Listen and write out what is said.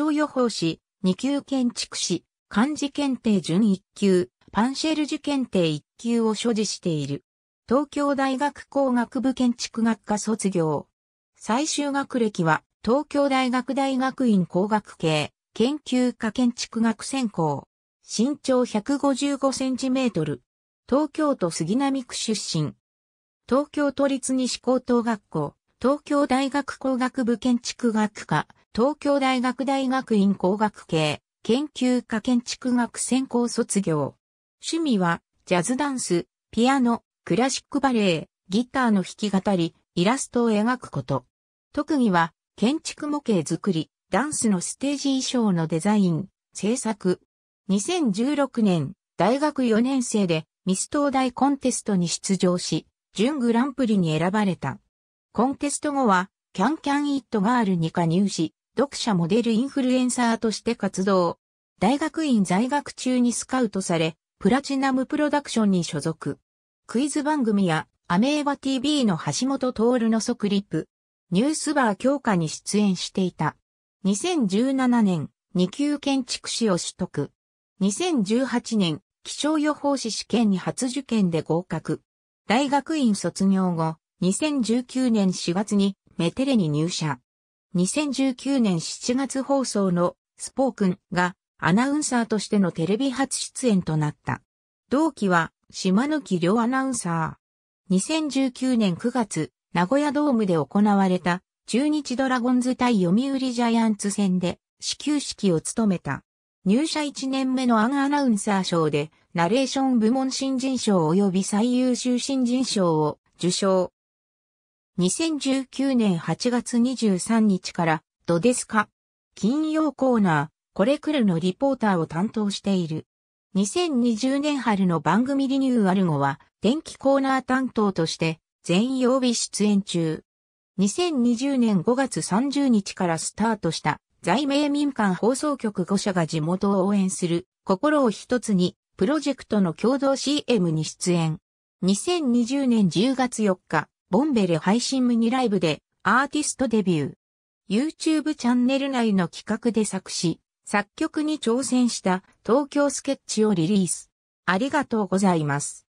象予報士、2級建築士、漢字検定準1級、パンシェルジュ検定1級を所持している。東京大学工学部建築学科卒業。最終学歴は東京大学大学院工学系研究科建築学専攻。身長155センチメートル。東京都杉並区出身。東京都立西高等学校、東京大学工学部建築学科、東京大学大学院工学系研究科建築学専攻卒業。趣味は、ジャズダンス、ピアノ、クラシックバレエ、ギターの弾き語り、イラストを描くこと。特技は、建築模型作り、ダンスのステージ衣装のデザイン、制作。2016年、大学4年生でミス東大コンテストに出場し、準グランプリに選ばれた。コンテスト後は、キャンキャンイットガールに加入し、読者モデルインフルエンサーとして活動。大学院在学中にスカウトされ、プラチナムプロダクションに所属。クイズ番組やアメーバ TV の橋本徹の即リップ、ニュースバー強化に出演していた。2017年、2級建築士を取得。2018年、気象予報士試験に初受験で合格。大学院卒業後、2019年4月にメテレに入社。2019年7月放送のスポークンがアナウンサーとしてのテレビ初出演となった。同期は島貫良アナウンサー。2019年9月、名古屋ドームで行われた中日ドラゴンズ対読売ジャイアンツ戦で始球式を務めた。入社1年目のアンアナウンサー賞でナレーション部門新人賞及び最優秀新人賞を受賞。2019年8月23日からどですか金曜コーナー、これくるのリポーターを担当している。2020年春の番組リニューアル後は、天気コーナー担当として、全曜日出演中。2020年5月30日からスタートした、在名民間放送局5社が地元を応援する、心を一つに、プロジェクトの共同 CM に出演。2020年10月4日、ボンベレ配信ミニライブでアーティストデビュー。YouTube チャンネル内の企画で作詞、作曲に挑戦した東京スケッチをリリース。ありがとうございます。